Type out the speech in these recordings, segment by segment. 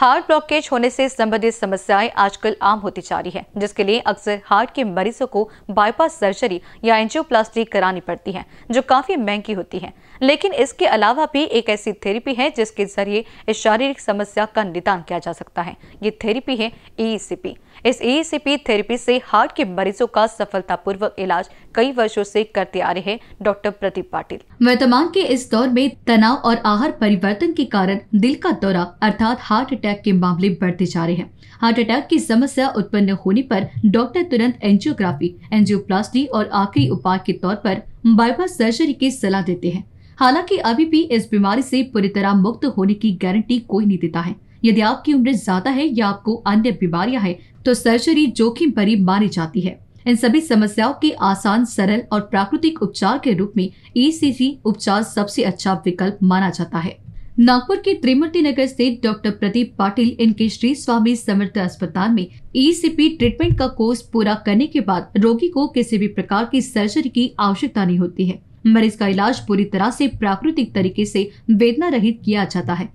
heart blockage होने से संबंधित समस्याएं आजकल आम होती जा रही है जिसके लिए अक्सर हार्ट के मरीजों को बाईपास सर्जरी या एंजियोप्लास्टी करानी पड़ती है जो काफी महंगी होती है लेकिन इसके अलावा भी एक ऐसी थेरेपी है जिसके जरिए इस शारीरिक समस्या का निदान किया जा सकता है ये थेरेपी है ई e e इस ई e थेरेपी से हार्ट के मरीजों का सफलतापूर्वक इलाज कई वर्षों से करते आ रहे हैं डॉक्टर प्रदीप पाटिल वर्तमान के इस दौर में तनाव और आहार परिवर्तन के कारण दिल का दौरा अर्थात हार्ट अटैक अटैक के मामले बढ़ते जा रहे हैं हार्ट अटैक की समस्या उत्पन्न होने पर डॉक्टर तुरंत एंजियोग्राफी एंजियोप्लास्टी और आखिरी उपाय के तौर पर बाईपास सर्जरी की सलाह देते हैं हालांकि अभी भी इस बीमारी से पूरी तरह मुक्त होने की गारंटी कोई नहीं देता है यदि आपकी उम्र ज्यादा है या आपको अन्य बीमारियां हैं तो सर्जरी जोखिम भरी मानी जाती है इन सभी समस्याओं के आसान सरल और प्राकृतिक उपचार के रूप में ई e उपचार सबसे अच्छा विकल्प माना जाता है नागपुर के त्रिमूर्ति नगर स्थित डॉक्टर प्रदीप पाटिल इनके श्री स्वामी समर्थ अस्पताल में ईसीपी e ट्रीटमेंट का कोर्स पूरा करने के बाद रोगी को किसी भी प्रकार की सर्जरी की आवश्यकता नहीं होती है मरीज का इलाज पूरी तरह से प्राकृतिक तरीके से वेदना रहित किया जाता है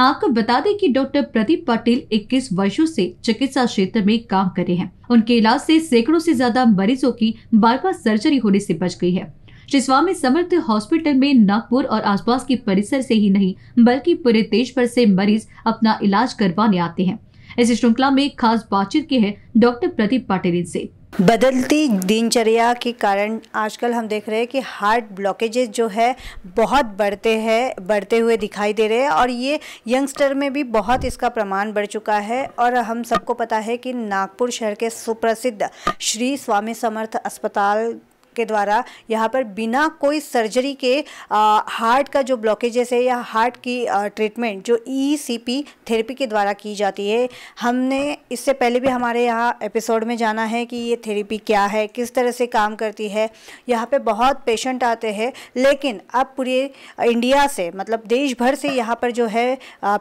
आपको बता दें कि डॉक्टर प्रदीप पाटिल 21 वर्षों से चिकित्सा क्षेत्र में काम कर रहे हैं उनके इलाज से सैकड़ों से ज्यादा मरीजों की बाईपास सर्जरी होने से बच गई है श्री स्वामी समर्थ हॉस्पिटल में नागपुर और आसपास के परिसर से ही नहीं बल्कि पूरे देश भर से मरीज अपना इलाज करवाने आते हैं इस श्रृंखला में खास बातचीत की है डॉक्टर प्रदीप पाटिल से बदलती दिनचर्या के कारण आजकल हम देख रहे हैं कि हार्ट ब्लॉकेजेस जो है बहुत बढ़ते हैं बढ़ते हुए दिखाई दे रहे हैं और ये यंगस्टर में भी बहुत इसका प्रमाण बढ़ चुका है और हम सबको पता है कि नागपुर शहर के सुप्रसिद्ध श्री स्वामी समर्थ अस्पताल के द्वारा यहाँ पर बिना कोई सर्जरी के हार्ट का जो ब्लॉकेजेस है या हार्ट की ट्रीटमेंट जो ई e थेरेपी के द्वारा की जाती है हमने इससे पहले भी हमारे यहाँ एपिसोड में जाना है कि ये थेरेपी क्या है किस तरह से काम करती है यहाँ पे बहुत पेशेंट आते हैं लेकिन अब पूरे इंडिया से मतलब देश भर से यहाँ पर जो है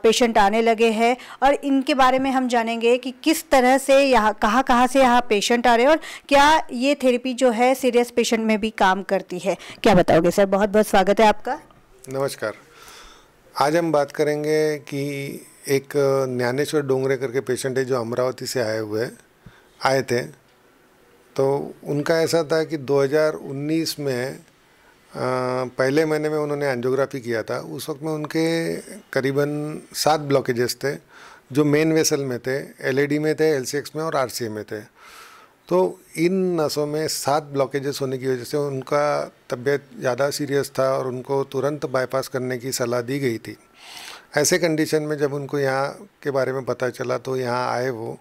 पेशेंट आने लगे हैं और इनके बारे में हम जानेंगे कि किस तरह से यहाँ कहाँ कहाँ से यहाँ पेशेंट आ रहे हैं और क्या ये थेरेपी जो है सीरियस पेशेंट एजुकेशन में भी काम करती है क्या बताओगे सर बहुत बहुत स्वागत है आपका नमस्कार आज हम बात करेंगे कि एक ज्ञानेश्वर डोंगरे करके पेशेंट है जो अमरावती से आए हुए आए थे तो उनका ऐसा था कि 2019 में आ, पहले महीने में उन्होंने एंजियोग्राफी किया था उस वक्त में उनके करीबन सात ब्लॉकेजेस थे जो मेन वेसल में थे एलईडी में थे एलसीएक्स में और आरसीए में थे तो इन नसों में सात ब्लॉकेजेस होने की वजह से उनका तबीयत ज़्यादा सीरियस था और उनको तुरंत बाईपास करने की सलाह दी गई थी ऐसे कंडीशन में जब उनको यहाँ के बारे में पता चला तो यहाँ आए वो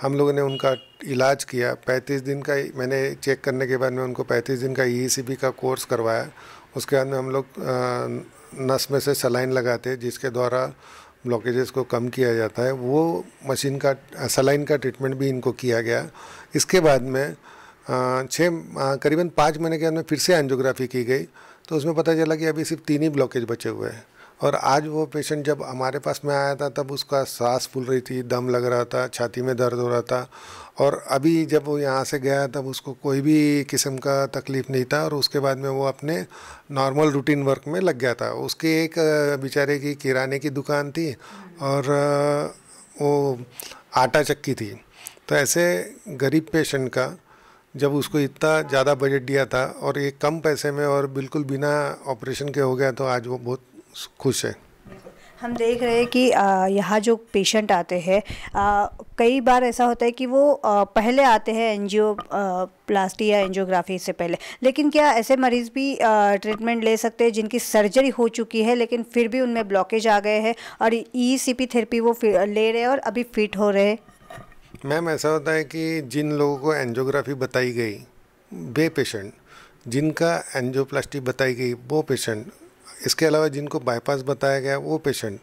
हम लोगों ने उनका इलाज किया 35 दिन का मैंने चेक करने के बाद में उनको 35 दिन का ई e e का कोर्स करवाया उसके बाद में हम लोग नस में से सलाइन लगाते जिसके द्वारा ब्लॉकेजेस को कम किया जाता है वो मशीन का सलाइन का ट्रीटमेंट भी इनको किया गया इसके बाद में छः करीबन पाँच महीने के अंदर फिर से एनजियोग्राफी की गई तो उसमें पता चला कि अभी सिर्फ तीन ही ब्लॉकेज बचे हुए हैं और आज वो पेशेंट जब हमारे पास में आया था तब उसका सांस फूल रही थी दम लग रहा था छाती में दर्द हो रहा था और अभी जब वो यहाँ से गया तब उसको कोई भी किस्म का तकलीफ़ नहीं था और उसके बाद में वो अपने नॉर्मल रूटीन वर्क में लग गया था उसके एक बेचारे की किराने की दुकान थी और वो आटा चक्की थी तो ऐसे गरीब पेशेंट का जब उसको इतना ज़्यादा बजट दिया था और ये कम पैसे में और बिल्कुल बिना ऑपरेशन के हो गया तो आज वो बहुत खुश हैं हम देख रहे हैं कि यहाँ जो पेशेंट आते हैं कई बार ऐसा होता है कि वो पहले आते हैं एनजीओ प्लास्टी या एनजियोग्राफी से पहले लेकिन क्या ऐसे मरीज़ भी ट्रीटमेंट ले सकते हैं जिनकी सर्जरी हो चुकी है लेकिन फिर भी उनमें ब्लॉकेज आ गए हैं और ई सी पी थेरेपी वो ले रहे हैं और अभी फिट हो रहे मैम ऐसा होता है कि जिन लोगों को एनजियोग्राफी बताई गई वे पेशेंट जिनका एनजियोप्लास्टी बताई गई वो पेशेंट इसके अलावा जिनको बाईपास बताया गया वो पेशेंट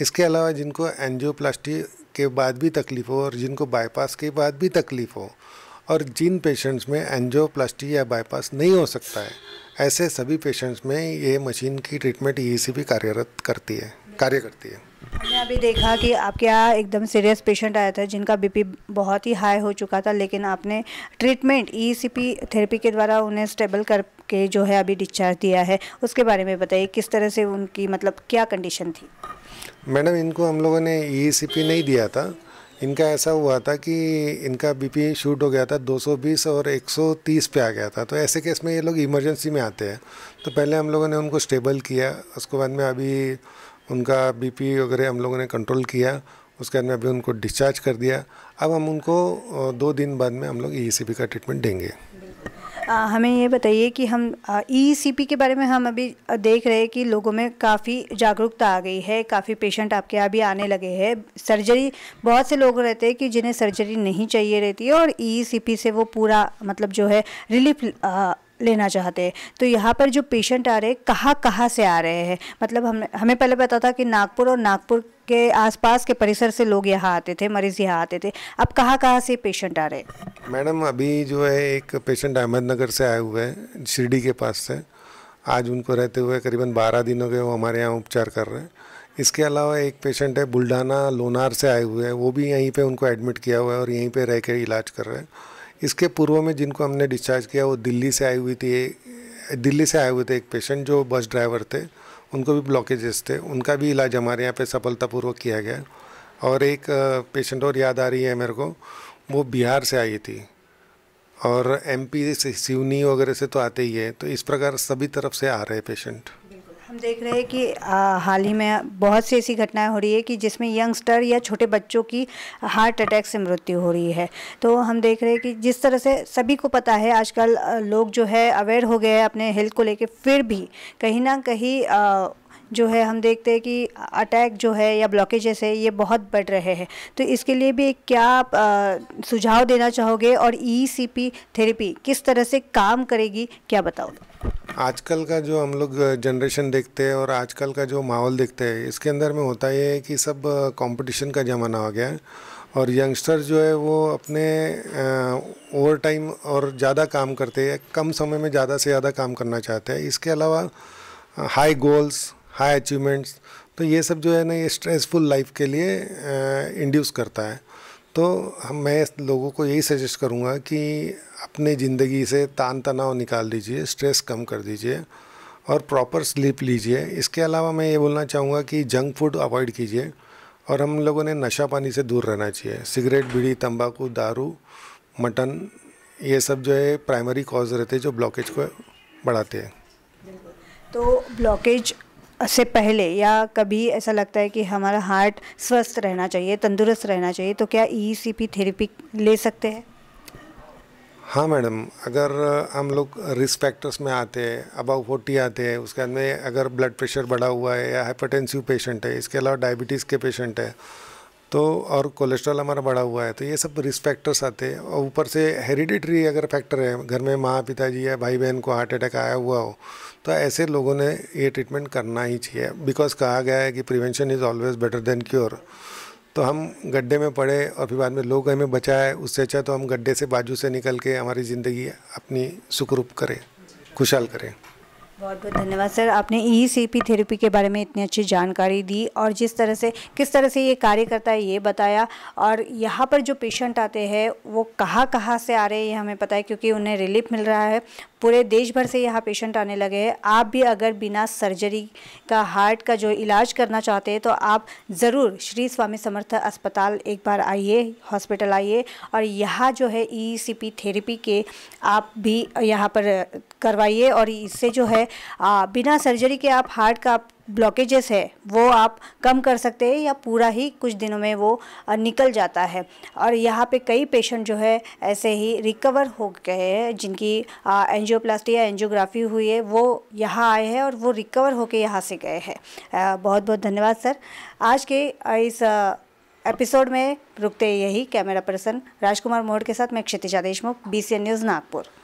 इसके अलावा जिनको एनजियोप्लास्टी के बाद भी तकलीफ हो और जिनको बाईपास के बाद भी तकलीफ हो और जिन पेशेंट्स में एनजियोप्लास्टी या बाईपास नहीं हो सकता है ऐसे सभी पेशेंट्स में ये मशीन की ट्रीटमेंट ई e e कार्यरत करती है कार्य करती है मैंने अभी देखा कि आपके यहाँ एकदम सीरियस पेशेंट आया था जिनका बीपी बहुत ही हाई हो चुका था लेकिन आपने ट्रीटमेंट ईसीपी थेरेपी के द्वारा उन्हें स्टेबल कर के जो है अभी डिस्चार्ज दिया है उसके बारे में बताइए किस तरह से उनकी मतलब क्या कंडीशन थी मैडम इनको हम लोगों ने ई e e नहीं दिया था इनका ऐसा हुआ था कि इनका बीपी शूट हो गया था 220 और 130 पे आ गया था तो ऐसे केस में ये लोग इमरजेंसी में आते हैं तो पहले हम लोगों ने उनको स्टेबल किया उसके बाद में अभी उनका बीपी वगैरह हम लोगों ने कंट्रोल किया उसके बाद में अभी उनको डिस्चार्ज कर दिया अब हम उनको दो दिन बाद में हम लोग ई e का ट्रीटमेंट देंगे आ, हमें ये बताइए कि हम ई e के बारे में हम अभी देख रहे हैं कि लोगों में काफ़ी जागरूकता आ गई है काफ़ी पेशेंट आपके यहाँ भी आने लगे हैं सर्जरी बहुत से लोग रहते हैं कि जिन्हें सर्जरी नहीं चाहिए रहती है और ई e से वो पूरा मतलब जो है रिलीफ लेना चाहते हैं तो यहाँ पर जो पेशेंट आ रहे हैं कहाँ कहाँ से आ रहे हैं मतलब हम हमें पहले पता था कि नागपुर और नागपुर के आसपास के परिसर से लोग यहाँ आते थे मरीज यहाँ आते थे अब कहाँ कहाँ से पेशेंट आ रहे हैं मैडम अभी जो है एक पेशेंट अहमदनगर से आए हुए हैं शिरडी के पास से आज उनको रहते हुए करीबन बारह दिनों के वो हमारे यहाँ उपचार कर रहे हैं इसके अलावा एक पेशेंट है बुल्ढाना लोनार से आए हुए हैं वो भी यहीं पर उनको एडमिट किया हुआ है और यहीं पर रह कर इलाज कर रहे हैं इसके पूर्व में जिनको हमने डिस्चार्ज किया वो दिल्ली से आई हुई थी दिल्ली से आए हुए थे एक पेशेंट जो बस ड्राइवर थे उनको भी ब्लॉकेजेस थे उनका भी इलाज हमारे यहाँ पे सफलतापूर्वक किया गया और एक पेशेंट और याद आ रही है मेरे को वो बिहार से आई थी और एमपी से सिवनी वगैरह से तो आते ही है तो इस प्रकार सभी तरफ से आ रहे हैं पेशेंट हम देख रहे हैं कि हाल ही में बहुत सी ऐसी घटनाएं हो रही है कि जिसमें यंगस्टर या छोटे बच्चों की हार्ट अटैक से मृत्यु हो रही है तो हम देख रहे हैं कि जिस तरह से सभी को पता है आजकल लोग जो है अवेयर हो गए हैं अपने हेल्थ को लेके फिर भी कहीं ना कहीं जो है हम देखते हैं कि अटैक जो है या ब्लॉकेजेस है ये बहुत बढ़ रहे हैं तो इसके लिए भी क्या आप सुझाव देना चाहोगे और ई e थेरेपी किस तरह से काम करेगी क्या बताओगे आजकल का जो हम लोग जनरेशन देखते हैं और आजकल का जो माहौल देखते हैं इसके अंदर में होता ये है कि सब कंपटीशन का ज़माना हो गया है और यंगस्टर जो है वो अपने ओवर टाइम और ज़्यादा काम करते हैं कम समय में ज़्यादा से ज़्यादा काम करना चाहते हैं इसके अलावा हाई गोल्स हाई अचीवमेंट्स तो ये सब जो है ना ये स्ट्रेसफुल लाइफ के लिए इंड्यूस करता है तो हम मैं लोगों को यही सजेस्ट करूँगा कि अपने ज़िंदगी से तान तनाव निकाल दीजिए स्ट्रेस कम कर दीजिए और प्रॉपर स्लीप लीजिए इसके अलावा मैं ये बोलना चाहूँगा कि जंक फूड अवॉइड कीजिए और हम लोगों ने नशा पानी से दूर रहना चाहिए सिगरेट बीड़ी तंबाकू दारू मटन ये सब जो है प्राइमरी कॉज रहते हैं जो ब्लॉकेज को बढ़ाते हैं तो ब्लॉकेज से पहले या कभी ऐसा लगता है कि हमारा हार्ट स्वस्थ रहना चाहिए तंदुरुस्त रहना चाहिए तो क्या ई e थेरेपी ले सकते हैं हाँ मैडम अगर हम लोग रिस्क फैक्टर्स में आते हैं अबाउ फोर्टी आते हैं उसके बाद में अगर ब्लड प्रेशर बढ़ा हुआ है या हाइपरटेंसिव पेशेंट है इसके अलावा डायबिटीज़ के पेशेंट है तो और कोलेस्ट्रॉल हमारा बढ़ा हुआ है तो ये सब रिस्क फैक्टर्स आते हैं और ऊपर से हेरिडिटरी अगर फैक्टर है घर में माँ पिताजी या भाई बहन को हार्ट अटैक आया हुआ हो तो ऐसे लोगों ने ये ट्रीटमेंट करना ही चाहिए बिकॉज कहा गया है कि prevention is always better than cure तो हम गड्ढे में पड़े और फिर बाद में लोग हमें बचाए उससे अच्छा तो हम गड्ढे से बाजू से निकल के हमारी ज़िंदगी अपनी सुखरूप करें खुशहाल करें बहुत बहुत धन्यवाद सर आपने ई सी पी थेरेपी के बारे में इतनी अच्छी जानकारी दी और जिस तरह से किस तरह से ये कार्य करता है ये बताया और यहाँ पर जो पेशेंट आते हैं वो कहाँ कहाँ से आ रहे हैं ये हमें पता है क्योंकि उन्हें रिलीफ मिल रहा है पूरे देश भर से यहाँ पेशेंट आने लगे हैं आप भी अगर बिना सर्जरी का हार्ट का जो इलाज करना चाहते हैं तो आप ज़रूर श्री स्वामी समर्थ अस्पताल एक बार आइए हॉस्पिटल आइए और यहाँ जो है ई e थेरेपी के आप भी यहाँ पर करवाइए और इससे जो है बिना सर्जरी के आप हार्ट का आप ब्लॉकेजेस है वो आप कम कर सकते हैं या पूरा ही कुछ दिनों में वो निकल जाता है और यहाँ पे कई पेशेंट जो है ऐसे ही रिकवर हो गए हैं जिनकी एंजियोप्लास्टी या एंजियोग्राफी हुई है वो यहाँ आए हैं और वो रिकवर होके यहाँ से गए हैं बहुत बहुत धन्यवाद सर आज के इस एपिसोड में रुकते यही कैमरा पर्सन राजकुमार मोहड़ के साथ मैं क्षितिजा देशमुख बी न्यूज़ नागपुर